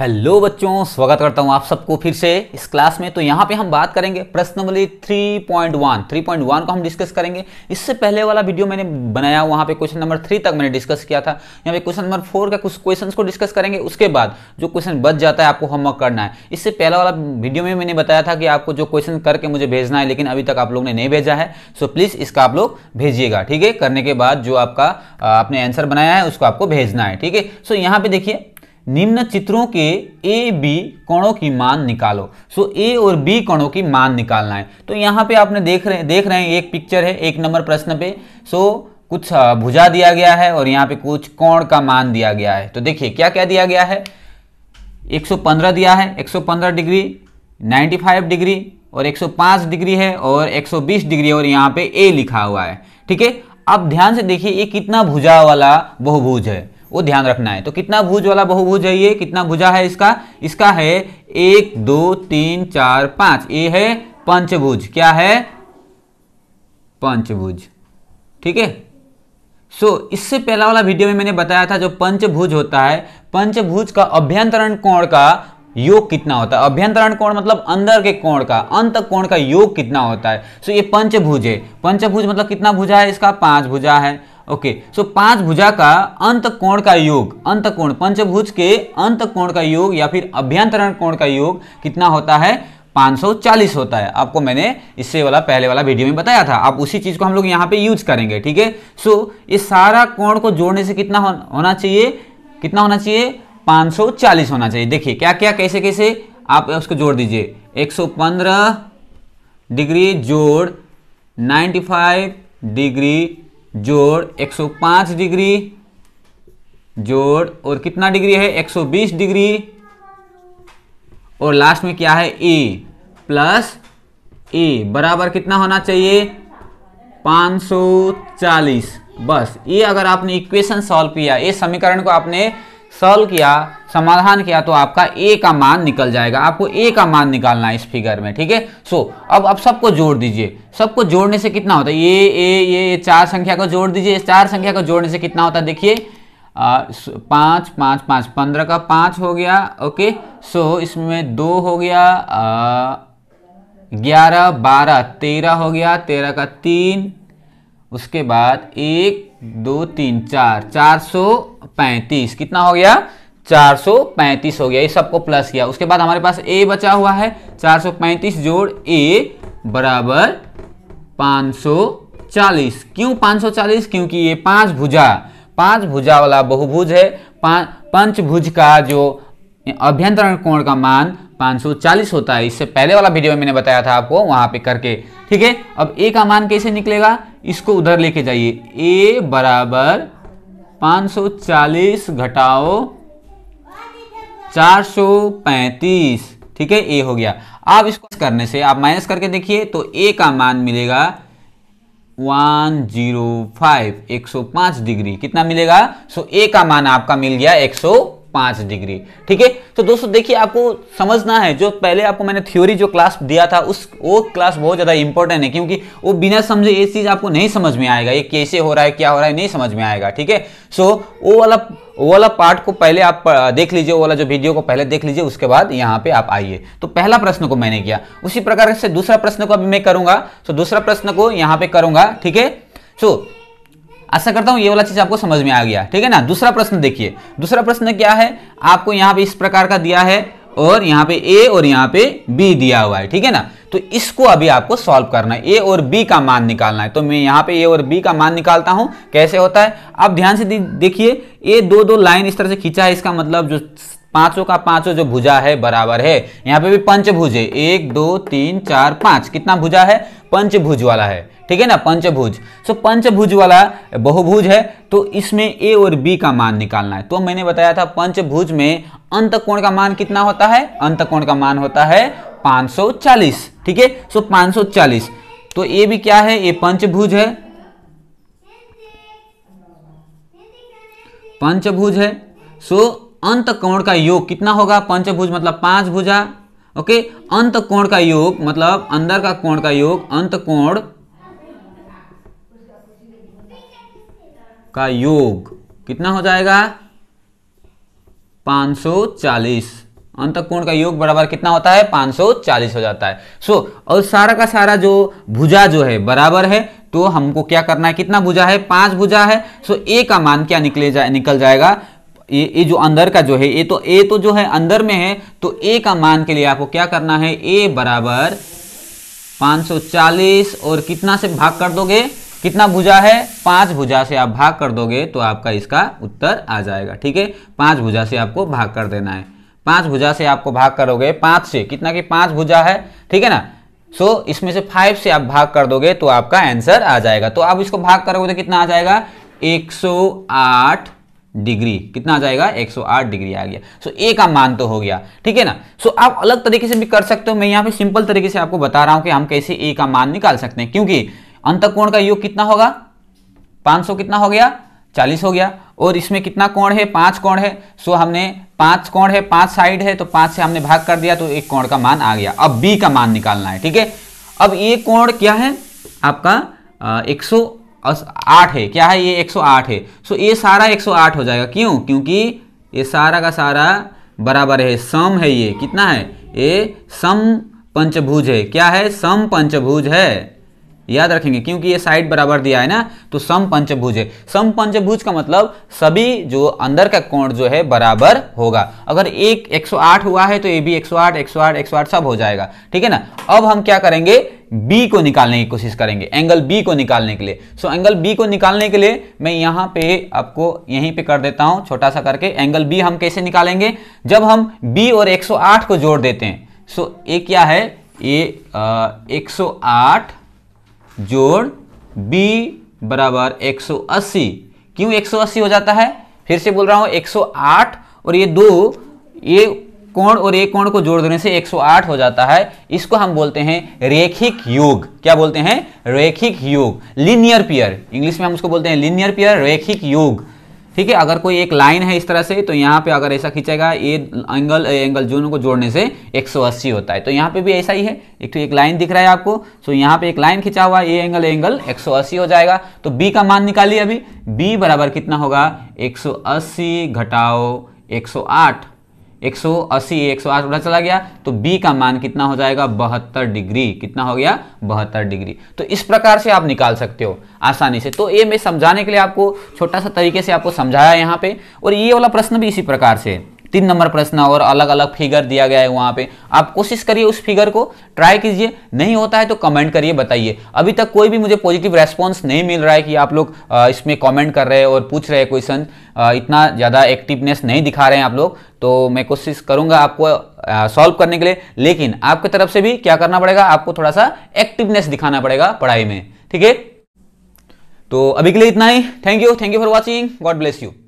hello बच्चों स्वागत करता हूं आप सबको फिर से इस क्लास में तो यहां पे हम बात करेंगे प्रश्न थ्री 3.1 3.1 को हम डिस्कस करेंगे इससे पहले वाला वीडियो मैंने बनाया वहां पे क्वेश्चन नंबर थ्री तक मैंने डिस्कस किया था यहां पे क्वेश्चन नंबर फोर का कुछ क्वेश्चन को डिस्कस करेंगे उसके बाद जो क्वेश्चन बच जाता है आपको होमवर्क करना है इससे पहला वाला वीडियो में मैंने बताया था कि आपको जो क्वेश्चन करके मुझे भेजना है लेकिन अभी तक आप लोग ने नहीं भेजा है सो प्लीज़ इसका आप लोग भेजिएगा ठीक है करने के बाद जो आपका आपने आंसर बनाया है उसको आपको भेजना है ठीक है सो यहाँ पे देखिए निम्न चित्रों के ए बी कोणों की मान निकालो सो ए और बी कोणों की मान निकालना है तो यहाँ पे आपने देख रहे देख रहे हैं एक पिक्चर है एक नंबर प्रश्न पे सो कुछ भुजा दिया गया है और यहाँ पे कुछ कोण का मान दिया गया है तो देखिए क्या क्या दिया गया है 115 दिया है 115 डिग्री 95 डिग्री और 105 डिग्री है और 120 डिग्री और यहाँ पे ए लिखा हुआ है ठीक है अब ध्यान से देखिए ये कितना भुजा वाला बहुभुज है वो ध्यान रखना है तो कितना भुज वाला बहुभुज है ये कितना भुजा है इसका इसका है एक दो तीन चार पांच ये है पंचभुज क्या है पंचभुज ठीक है सो so, इससे पहला वाला वीडियो में मैंने बताया था जो पंचभुज होता है पंचभुज का अभ्यंतरण कोण का योग कितना होता है अभ्यंतरण कोण मतलब अंदर के कोण का अंत कोण का योग कितना होता है सो so, ये पंचभुज है पंचभुज मतलब कितना भुजा है इसका पांच भुजा है ओके सो पांच भुजा का अंत कोण का योग अंत कोण पंचभुज के अंत कोण का योग या फिर अभ्यंतरण कोण का योग कितना होता है 540 होता है आपको मैंने इससे वाला पहले वाला वीडियो में बताया था आप उसी चीज़ को हम लोग यहाँ पे यूज करेंगे ठीक है सो ये सारा कोण को जोड़ने से कितना होना चाहिए कितना होना चाहिए 540 होना चाहिए देखिए क्या क्या कैसे कैसे आप उसको जोड़ दीजिए 115 डिग्री जोड़ 95 डिग्री जोड़ 105 डिग्री जोड़ और कितना डिग्री है 120 डिग्री और लास्ट में क्या है ए प्लस ई बराबर कितना होना चाहिए 540 बस ये e अगर आपने इक्वेशन सॉल्व किया ये e समीकरण को आपने सॉल्व किया समाधान किया तो आपका ए का मान निकल जाएगा आपको ए का मान निकालना है इस फिगर में ठीक है सो अब अब सबको जोड़ दीजिए सबको जोड़ने से कितना होता है ये ए ये, ये चार संख्या को जोड़ दीजिए इस चार संख्या को जोड़ने से कितना होता है देखिए पाँच पाँच पाँच पंद्रह का पाँच हो गया ओके सो इसमें दो हो गया ग्यारह बारह तेरह हो गया तेरह का तीन उसके बाद एक दो तीन चार चार सौ पैंतीस कितना हो गया चार सौ पैंतीस हो गया ये सबको प्लस किया उसके बाद हमारे पास ए बचा हुआ है चार सौ पैंतीस जोड़ ए बराबर पाँच सौ चालीस क्यों पाँच सौ चालीस क्योंकि ये पांच भुजा पांच भुजा वाला बहुभुज है पंचभुज का जो अभ्यंतरण कोण का मान 540 होता है इससे पहले वाला वीडियो में मैंने बताया था आपको वहां पे करके ठीक है अब ए का मान कैसे निकलेगा इसको उधर लेके जाइए ए बराबर 540 घटाओ 435 ठीक है ए हो गया अब इसको करने से आप माइनस करके देखिए तो ए का मान मिलेगा 105 105 डिग्री कितना मिलेगा सो ए का मान आपका मिल गया 105 पांच डिग्री ठीक है तो दोस्तों देखिए आपको समझना है जो पहले आपको मैंने थ्योरी जो क्लास दिया था उस वो क्लास बहुत ज़्यादा इंपॉर्टेंट है क्योंकि वो बिना समझे ये चीज़ आपको नहीं समझ में आएगा ये कैसे हो रहा है क्या हो रहा है नहीं समझ में आएगा ठीक है सो वो वाला वो वाला पार्ट को पहले आप देख लीजिए वो वाला जो वीडियो को पहले देख लीजिए उसके बाद यहाँ पे आप आइए तो पहला प्रश्न को मैंने किया उसी प्रकार से दूसरा प्रश्न को अभी मैं करूंगा तो दूसरा प्रश्न को यहाँ पे करूंगा ठीक है सो आशा करता हूँ ये वाला चीज़ आपको समझ में आ गया ठीक है ना दूसरा प्रश्न देखिए दूसरा प्रश्न क्या है आपको यहाँ पे इस प्रकार का दिया है और यहाँ पे ए और यहाँ पे बी दिया हुआ है ठीक है ना तो इसको अभी आपको सॉल्व करना है ए और बी का मान निकालना है तो मैं यहाँ पे ए और बी का मान निकालता हूँ कैसे होता है अब ध्यान से देखिए ए दो दो लाइन इस तरह से खींचा है इसका मतलब जो पांचों का पांचों जो भुजा है बराबर है यहाँ पे भी पंचभुज है एक दो तीन चार पांच कितना भुजा है पंचभुज वाला है ठीक है ना पंचभुज सो पंचभुज वाला बहुभुज है तो इसमें ए और बी का मान निकालना है तो मैंने बताया था पंचभुज में अंत कोण का मान कितना होता है अंत कोण का मान होता है 540 ठीक है सो 540 तो ए भी क्या है ये पंचभुज है पंचभुज है सो अंत कोण का योग कितना होगा पंचभुज मतलब पांच भुजा ओके अंत कोण का योग मतलब अंदर का कोण का योग अंत कोण का योग कितना हो जाएगा 540 अंत कोण का योग बराबर कितना होता है 540 हो जाता है सो so, और सारा का सारा जो भुजा जो है बराबर है तो हमको क्या करना है कितना भुजा है पांच भुजा है सो so, ए का मान क्या निकले जाए निकल जाएगा ये ये जो अंदर का जो है ये तो ए तो जो है अंदर में है तो ए का मान के लिए आपको क्या करना है ए बराबर 540 और कितना से भाग कर दोगे कितना भुजा है पांच भुजा से आप भाग कर दोगे तो आपका इसका उत्तर आ जाएगा ठीक है पांच भुजा से आपको भाग कर देना है पांच भुजा से आपको भाग करोगे पांच से कितना की पांच भुजा है ठीक है ना सो so, इसमें से फाइव से आप भाग कर दोगे तो आपका आंसर आ जाएगा तो आप इसको भाग करोगे तो कितना आ जाएगा 108 डिग्री कितना आ जाएगा 108 डिग्री आ गया सो so, ए का मान तो हो गया ठीक है ना सो so, आप अलग तरीके से भी कर सकते हो मैं यहाँ पे सिंपल तरीके से आपको बता रहा हूँ कि हम कैसे ए का मान निकाल सकते हैं क्योंकि अंत कोण का योग कितना होगा 500 कितना हो गया 40 हो गया और इसमें कितना कोण है पांच कोण है सो हमने पांच कोण है पांच साइड है तो पांच से हमने भाग कर दिया तो एक कोण का मान आ गया अब बी का मान निकालना है ठीक है अब ये कोण क्या है आपका एक सौ आठ है क्या है ये एक सौ आठ है सो ये सारा एक सौ आठ हो जाएगा क्यों क्योंकि ये सारा का सारा बराबर है सम है ये कितना है ये सम पंचभुज है क्या है सम पंचभुज है याद रखेंगे क्योंकि ये साइड बराबर दिया है ना तो सम पंचभुज है सम पंचभुज का मतलब सभी जो अंदर का कोण जो है बराबर होगा अगर एक 108 हुआ है तो ये भी 108 108 108 सब हो जाएगा ठीक है ना अब हम क्या करेंगे बी को निकालने की कोशिश करेंगे एंगल बी को निकालने के लिए सो एंगल बी को निकालने के लिए मैं यहाँ पे आपको यहीं पे कर देता हूं छोटा सा करके एंगल बी हम कैसे निकालेंगे जब हम बी और 108 को जोड़ देते हैं सो ये क्या है ये एक सौ आठ जोड़ बी बराबर 180 क्यों 180 हो जाता है फिर से बोल रहा हूँ 108 और ये दो ये कोण और एक कोण को जोड़ देने से 108 हो जाता है इसको हम बोलते हैं रेखिक योग क्या बोलते हैं रेखिक योग लिनियर पियर इंग्लिश में हम उसको बोलते हैं लिनियर पियर रेखिक योग ठीक है अगर कोई एक लाइन है इस तरह से तो यहाँ पे अगर ऐसा खींचेगा ये एंगल ए एंगल जोन को जोड़ने से 180 होता है तो यहाँ पे भी ऐसा ही है एक तो एक लाइन दिख रहा है आपको सो तो यहाँ पे एक लाइन खींचा हुआ ए एंगल ए एंगल 180 हो जाएगा तो बी का मान निकालिए अभी बी बराबर कितना होगा एक घटाओ एक 180 आठ उधर चला गया तो बी का मान कितना हो जाएगा बहत्तर डिग्री कितना हो गया बहत्तर डिग्री तो इस प्रकार से आप निकाल सकते हो आसानी से तो ये मैं समझाने के लिए आपको छोटा सा तरीके से आपको समझाया यहाँ पे और ये वाला प्रश्न भी इसी प्रकार से है तीन नंबर प्रश्न और अलग अलग फिगर दिया गया है वहां पे आप कोशिश करिए उस फिगर को ट्राई कीजिए नहीं होता है तो कमेंट करिए बताइए अभी तक कोई भी मुझे पॉजिटिव रेस्पॉन्स नहीं मिल रहा है कि आप लोग इसमें कॉमेंट कर रहे हैं और पूछ रहे हैं क्वेश्चन इतना ज़्यादा एक्टिवनेस नहीं दिखा रहे हैं आप लोग तो मैं कोशिश करूंगा आपको सॉल्व करने के लिए लेकिन आपके तरफ से भी क्या करना पड़ेगा आपको थोड़ा सा एक्टिवनेस दिखाना पड़ेगा पढ़ाई में ठीक है तो अभी के लिए इतना ही thank you thank you for watching God bless you